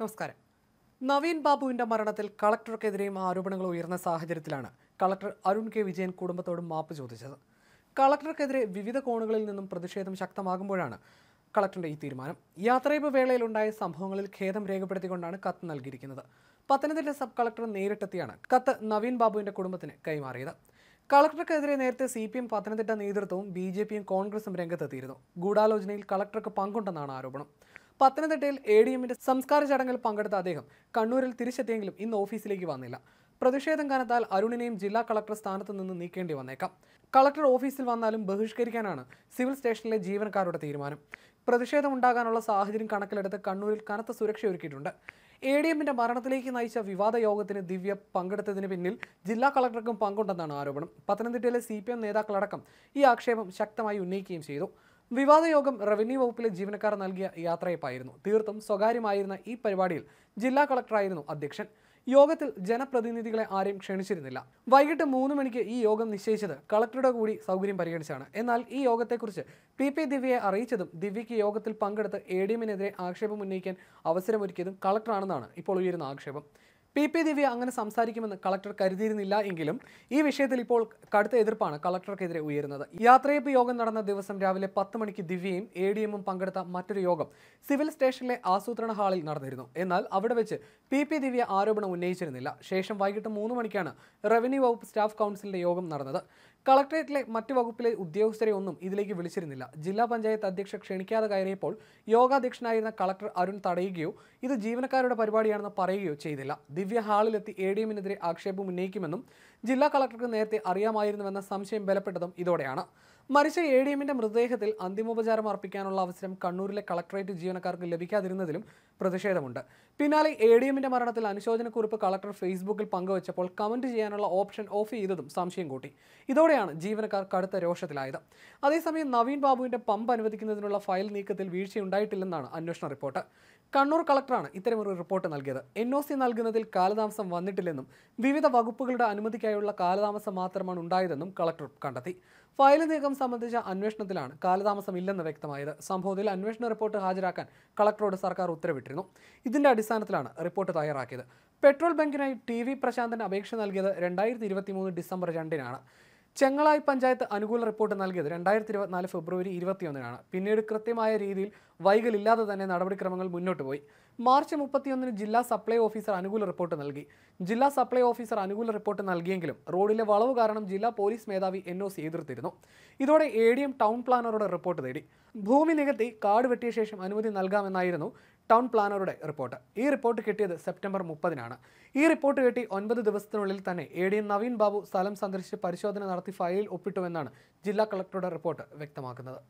നമസ്കാരം നവീൻ ബാബുവിന്റെ മരണത്തിൽ കളക്ടർക്കെതിരെയും ആരോപണങ്ങൾ ഉയർന്ന സാഹചര്യത്തിലാണ് കളക്ടർ അരുൺ കെ വിജയൻ കുടുംബത്തോട് മാപ്പ് ചോദിച്ചത് കളക്ടർക്കെതിരെ വിവിധ കോണുകളിൽ നിന്നും പ്രതിഷേധം ശക്തമാകുമ്പോഴാണ് കളക്ടറുടെ ഈ തീരുമാനം യാത്രയപ്പ് വേളയിലുണ്ടായ സംഭവങ്ങളിൽ ഖേദം രേഖപ്പെടുത്തിക്കൊണ്ടാണ് കത്ത് നൽകിയിരിക്കുന്നത് പത്തനംതിട്ട സബ് കളക്ടർ നേരിട്ടെത്തിയാണ് കത്ത് നവീൻ ബാബുവിന്റെ കുടുംബത്തിന് കൈമാറിയത് കളക്ടർക്കെതിരെ നേരത്തെ സി പി എം പത്തനംതിട്ട നേതൃത്വവും ബി ജെ പിയും കോൺഗ്രസും രംഗത്തെത്തിയിരുന്നു ഗൂഢാലോചനയിൽ കളക്ടർക്ക് പങ്കുണ്ടെന്നാണ് ആരോപണം പത്തനംതിട്ടയിൽ എ ഡി എമ്മിന്റെ സംസ്കാര ചടങ്ങിൽ പങ്കെടുത്ത അദ്ദേഹം കണ്ണൂരിൽ തിരിച്ചെത്തിയെങ്കിലും ഇന്ന് ഓഫീസിലേക്ക് വന്നില്ല പ്രതിഷേധം കാരണത്താൽ അരുണിനെയും ജില്ലാ കളക്ടർ സ്ഥാനത്ത് നിന്ന് നീക്കേണ്ടി വന്നേക്കാം കളക്ടർ ഓഫീസിൽ വന്നാലും ബഹിഷ്കരിക്കാനാണ് സിവിൽ സ്റ്റേഷനിലെ ജീവനക്കാരുടെ തീരുമാനം പ്രതിഷേധം ഉണ്ടാകാനുള്ള സാഹചര്യം കണക്കിലെടുത്ത് കണ്ണൂരിൽ കനത്ത സുരക്ഷ ഒരുക്കിയിട്ടുണ്ട് എ ഡി എമ്മിന്റെ മരണത്തിലേക്ക് നയിച്ച വിവാദ യോഗത്തിന് ദിവ്യ പങ്കെടുത്തതിന് പിന്നിൽ ജില്ലാ കളക്ടർക്കും പങ്കുണ്ടെന്നാണ് ആരോപണം പത്തനംതിട്ടയിലെ സി പി എം നേതാക്കളടക്കം ഈ ആക്ഷേപം ശക്തമായി ഉന്നയിക്കുകയും ചെയ്തു വിവാദയോഗം റവന്യൂ വകുപ്പിലെ ജീവനക്കാർ നൽകിയ യാത്രയപ്പായിരുന്നു തീർത്തും സ്വകാര്യമായിരുന്ന ഈ പരിപാടിയിൽ ജില്ലാ കളക്ടറായിരുന്നു അധ്യക്ഷൻ യോഗത്തിൽ ജനപ്രതിനിധികളെ ആരെയും ക്ഷണിച്ചിരുന്നില്ല വൈകിട്ട് മൂന്ന് മണിക്ക് ഈ യോഗം നിശ്ചയിച്ചത് കളക്ടറുടെ കൂടി സൗകര്യം പരിഗണിച്ചാണ് എന്നാൽ ഈ യോഗത്തെക്കുറിച്ച് പി പി ദിവ്യയെ അറിയിച്ചതും ദിവ്യയ്ക്ക് യോഗത്തിൽ പങ്കെടുത്ത് എ ഡി എമ്മിനെതിരെ ആക്ഷേപം ഉന്നയിക്കാൻ അവസരമൊരുക്കിയതും കളക്ടറാണെന്നാണ് ഇപ്പോൾ ഉയരുന്ന ആക്ഷേപം പി പി ദിവ്യ അങ്ങനെ സംസാരിക്കുമെന്ന് കളക്ടർ കരുതിയിരുന്നില്ല എങ്കിലും ഈ വിഷയത്തിൽ ഇപ്പോൾ കടുത്ത എതിർപ്പാണ് കളക്ടർക്കെതിരെ ഉയരുന്നത് യാത്രയപ്പ് യോഗം നടന്ന ദിവസം രാവിലെ പത്ത് മണിക്ക് ദിവ്യയും എ ഡി എമ്മും പങ്കെടുത്ത മറ്റൊരു യോഗം സിവിൽ സ്റ്റേഷനിലെ ആസൂത്രണ ഹാളിൽ നടന്നിരുന്നു എന്നാൽ അവിടെ വെച്ച് പി പി ദിവ്യ ആരോപണം ഉന്നയിച്ചിരുന്നില്ല ശേഷം വൈകിട്ട് മൂന്ന് മണിക്കാണ് റവന്യൂ വകുപ്പ് സ്റ്റാഫ് കൗൺസിലിന്റെ യോഗം നടന്നത് കളക്ടറേറ്റിലെ മറ്റ് വകുപ്പിലെ ഉദ്യോഗസ്ഥരെ ഒന്നും ഇതിലേക്ക് വിളിച്ചിരുന്നില്ല ജില്ലാ പഞ്ചായത്ത് അധ്യക്ഷ ക്ഷണിക്കാതെ കയറിയപ്പോൾ യോഗാധ്യക്ഷനായിരുന്ന കളക്ടർ അരുൺ തടയുകയോ ഇത് ജീവനക്കാരുടെ പരിപാടിയാണെന്ന് പറയുകയോ ചെയ്തില്ല ദിവ്യ ദിവ്യ ഹാളിലെത്തി എ ഡി എമ്മിനെതിരെ ആക്ഷേപം ഉന്നയിക്കുമെന്നും ജില്ലാ കളക്ടർക്ക് നേരത്തെ അറിയാമായിരുന്നുവെന്ന സംശയം ബലപ്പെട്ടതും ഇതോടെയാണ് മരിച്ച എ ഡി എമ്മിന്റെ മൃതദേഹത്തിൽ അന്തിമോപചാരം അർപ്പിക്കാനുള്ള അവസരം കണ്ണൂരിലെ കളക്ടറേറ്റ് ജീവനക്കാർക്ക് ലഭിക്കാതിരുന്നതിലും പ്രതിഷേധമുണ്ട് പിന്നാലെ എ ഡി എമ്മിന്റെ മരണത്തിൽ അനുശോചനക്കുറിപ്പ് കളക്ടർ ഫേസ്ബുക്കിൽ പങ്കുവച്ചപ്പോൾ കമന്റ് ചെയ്യാനുള്ള ഓപ്ഷൻ ഓഫ് ചെയ്തതും സംശയം കൂട്ടി ഇതോടെയാണ് ജീവനക്കാർ കടുത്ത രോഷത്തിലായത് അതേസമയം നവീൻ ബാബുവിന്റെ പമ്പ് അനുവദിക്കുന്നതിനുള്ള ഫയൽ നീക്കത്തിൽ വീഴ്ചയുണ്ടായിട്ടില്ലെന്നാണ് അന്വേഷണ റിപ്പോർട്ട് കണ്ണൂർ കളക്ടറാണ് ഇത്തരമൊരു റിപ്പോർട്ട് നൽകിയത് എൻ ഒ സി നൽകുന്നതിൽ കാലതാമസം വന്നിട്ടില്ലെന്നും വിവിധ വകുപ്പുകളുടെ അനുമതിക്കായുള്ള കാലതാമസം മാത്രമാണ് ഉണ്ടായതെന്നും കളക്ടർ കണ്ടെത്തി ഫയൽ നീക്കം സംബന്ധിച്ച അന്വേഷണത്തിലാണ് കാലതാമസമില്ലെന്ന് വ്യക്തമായത് സംഭവത്തിൽ അന്വേഷണ റിപ്പോർട്ട് ഹാജരാക്കാൻ കളക്ടറോട് സർക്കാർ ഉത്തരവിട്ടിരുന്നു ഇതിന്റെ അടിസ്ഥാനത്തിലാണ് റിപ്പോർട്ട് തയ്യാറാക്കിയത് പെട്രോൾ ബങ്കിനായി ടി വി പ്രശാന്തൻ അപേക്ഷ നൽകിയത് രണ്ടായിരത്തി ഇരുപത്തി മൂന്ന് ഡിസംബർ രണ്ടിനാണ് ചെങ്ങളായി പഞ്ചായത്ത് അനുകൂല റിപ്പോർട്ട് നൽകിയത് രണ്ടായിരത്തി ഇരുപത്തിനാല് ഫെബ്രുവരി ഇരുപത്തിയൊന്നിനാണ് പിന്നീട് കൃത്യമായ രീതിയിൽ വൈകലില്ലാതെ തന്നെ നടപടിക്രമങ്ങൾ മുന്നോട്ട് പോയി മാർച്ച് മുപ്പത്തിയൊന്നിന് ജില്ലാ സപ്ലൈ ഓഫീസർ അനുകൂല റിപ്പോർട്ട് നൽകി ജില്ലാ സപ്ലൈ ഓഫീസർ അനുകൂല റിപ്പോർട്ട് നൽകിയെങ്കിലും റോഡിലെ വളവ് കാരണം ജില്ലാ പോലീസ് മേധാവി എൻ ഒ സി എതിർത്തിരുന്നു ഇതോടെ എ ഡി എം ടൗൺ പ്ലാനറുടെ റിപ്പോർട്ട് തേടി ഭൂമി നികത്തി കാട് വെട്ടിയ ശേഷം അനുമതി നൽകാമെന്നായിരുന്നു ടൗൺ പ്ലാനറുടെ റിപ്പോർട്ട് ഈ റിപ്പോർട്ട് കിട്ടിയത് സെപ്റ്റംബർ മുപ്പതിനാണ് ഈ റിപ്പോർട്ട് കിട്ടി ഒൻപത് ദിവസത്തിനുള്ളിൽ തന്നെ എ ഡി നവീൻ ബാബു സ്ഥലം സന്ദർശിച്ച് പരിശോധന നടത്തി ഫയലിൽ ഒപ്പിട്ടുവെന്നാണ് ജില്ലാ കളക്ടറുടെ റിപ്പോർട്ട് വ്യക്തമാക്കുന്നത്